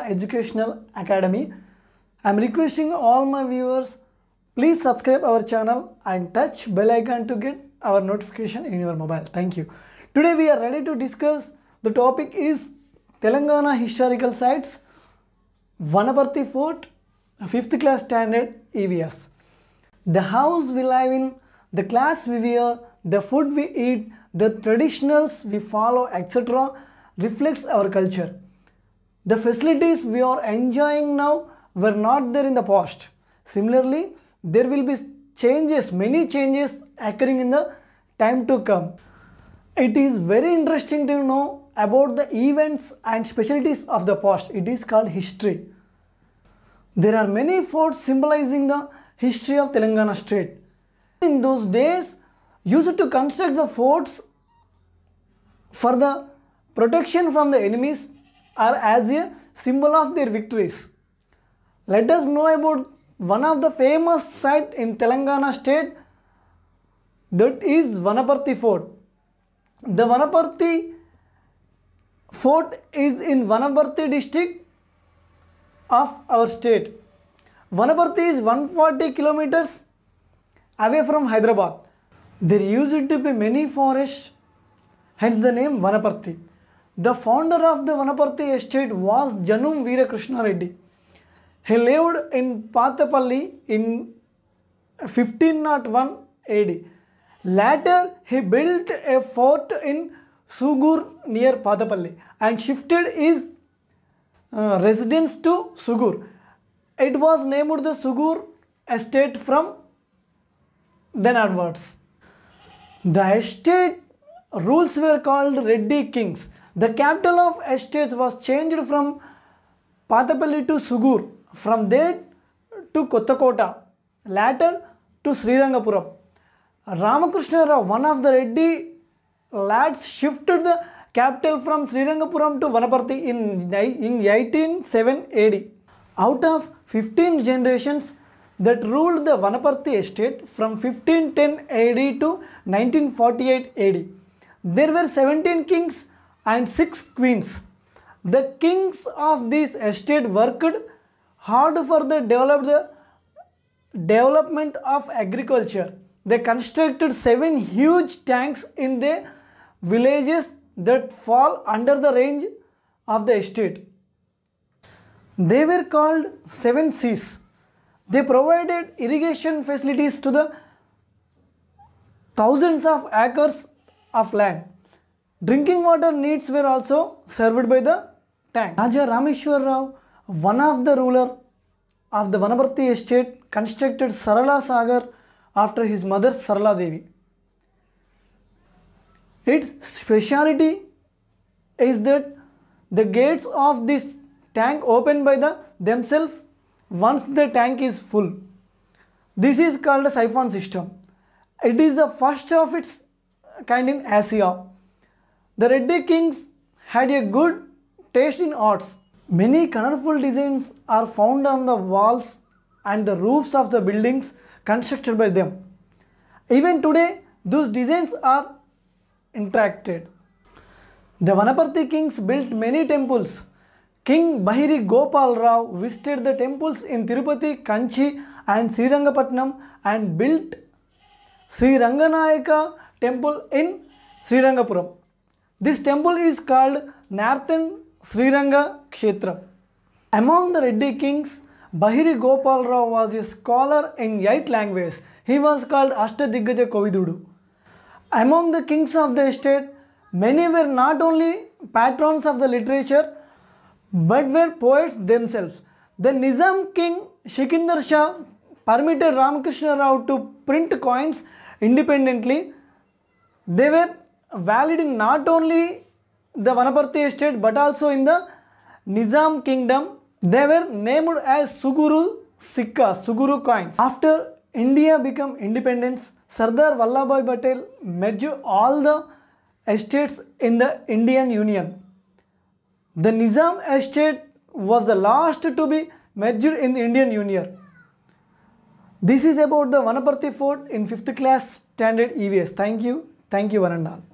Educational Academy. I am requesting all my viewers, please subscribe our channel and touch bell icon to get our notification in your mobile. Thank you. Today we are ready to discuss, the topic is Telangana Historical Sites, Vanaparthi Fort, 5th class standard EVS. The house we live in, the class we wear, the food we eat, the traditionals we follow etc reflects our culture. The facilities we are enjoying now were not there in the past. Similarly, there will be changes, many changes occurring in the time to come. It is very interesting to know about the events and specialties of the past. It is called history. There are many forts symbolizing the history of Telangana state. In those days, used to construct the forts for the protection from the enemies are as a symbol of their victories. Let us know about one of the famous sites in Telangana state that is Vanaparthi fort. The Vanaparthi fort is in Vanaparthi district of our state. Vanaparthi is 140 kilometers away from Hyderabad. There used to be many forests, hence the name Vanaparthi. The founder of the Vanaparthi estate was Janum Krishna Reddy. He lived in Patapalli in 1501 AD. Later, he built a fort in Sugur near Patapalli and shifted his uh, residence to Sugur. It was named the Sugur estate from then onwards. The estate rules were called Reddy Kings. The capital of estates was changed from Patapalli to Sugur, from there to Kottakota, later to Srirangapuram. Ramakrishna Rao, one of the Reddy lads, shifted the capital from Srirangapuram to Vanaparthi in, in eighteen seven AD. Out of 15 generations that ruled the Vanaparthi estate from 1510 AD to 1948 AD, there were 17 kings and six queens. The kings of this estate worked hard for the, development of agriculture. They constructed seven huge tanks in the villages that fall under the range of the estate. They were called seven seas. They provided irrigation facilities to the thousands of acres of land. Drinking water needs were also served by the tank. Raja Rameshwar Rao, one of the ruler of the Vanaparthi estate, constructed Sarala Sagar after his mother Sarala Devi. Its speciality is that the gates of this tank open by the themselves once the tank is full. This is called a siphon system. It is the first of its kind in Asia. The Reddy kings had a good taste in arts. Many colorful designs are found on the walls and the roofs of the buildings constructed by them. Even today, those designs are interacted. The Vanaparthi kings built many temples. King Bahiri Gopal Rao visited the temples in Tirupati, Kanchi and Srirangapatnam and built Sri Ranganayaka temple in Srirangapuram. This temple is called Narthan Sriranga Kshetra. Among the Reddy kings, Bahiri Gopal Rao was a scholar in eight languages. He was called Ashtadiggaja Kovidudu. Among the kings of the estate, many were not only patrons of the literature but were poets themselves. The Nizam king Shikinder Shah permitted Ramakrishna Rao to print coins independently. They were valid in not only the Vanaparthi estate but also in the Nizam kingdom. They were named as Suguru Sikka, Suguru coins. After India became independence, Sardar Vallabhbhai Patel merged all the estates in the Indian Union. The Nizam estate was the last to be merged in the Indian Union. This is about the Vanaparthi fort in 5th class standard EVS. Thank you. Thank you one and all.